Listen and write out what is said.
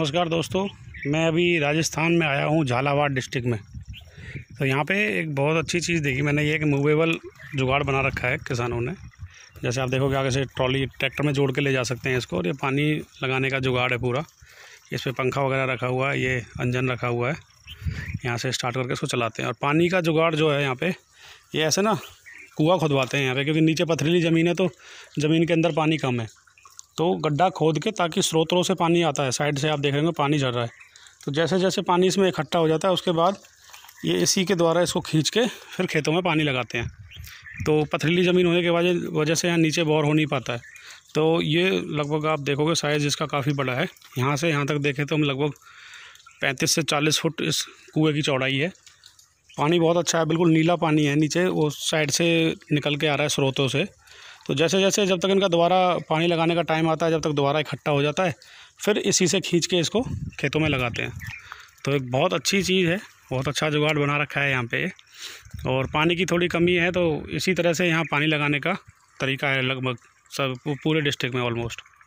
नमस्कार दोस्तों मैं अभी राजस्थान में आया हूँ झालावाड़ डिस्ट्रिक्ट में तो यहाँ पे एक बहुत अच्छी चीज़ देखी मैंने ये एक मूवेबल जुगाड़ बना रखा है किसानों ने जैसे आप देखोगे आगे से ट्रॉली ट्रैक्टर में जोड़ के ले जा सकते हैं इसको और ये पानी लगाने का जुगाड़ है पूरा इस पर पंखा वगैरह रखा हुआ है ये अंजन रखा हुआ है यहाँ से स्टार्ट करके इसको चलाते हैं और पानी का जुगाड़ जो है यहाँ पर ये ऐसे ना कुआ खुदवाते हैं यहाँ पे क्योंकि नीचे पथरीली ज़मीन है तो ज़मीन के अंदर पानी कम है तो गड्ढा खोद के ताकि स्रोतों से पानी आता है साइड से आप देख रहे हो पानी झड़ रहा है तो जैसे जैसे पानी इसमें इकट्ठा हो जाता है उसके बाद ये इसी के द्वारा इसको खींच के फिर खेतों में पानी लगाते हैं तो पथरीली ज़मीन होने के वजह वजह से यहाँ नीचे बोर हो नहीं पाता है तो ये लगभग आप देखोगे साइज़ इसका काफ़ी बड़ा है यहाँ से यहाँ तक देखें तो हम लगभग पैंतीस से चालीस फुट इस कुएँ की चौड़ाई है पानी बहुत अच्छा है बिल्कुल नीला पानी है नीचे वो साइड से निकल के आ रहा है स्रोतों से तो जैसे जैसे जब तक इनका दोबारा पानी लगाने का टाइम आता है जब तक दोबारा इकट्ठा हो जाता है फिर इसी से खींच के इसको खेतों में लगाते हैं तो एक बहुत अच्छी चीज़ है बहुत अच्छा जुगाड़ बना रखा है यहाँ पे और पानी की थोड़ी कमी है तो इसी तरह से यहाँ पानी लगाने का तरीका है लगभग सब पूरे डिस्ट्रिक्ट में ऑलमोस्ट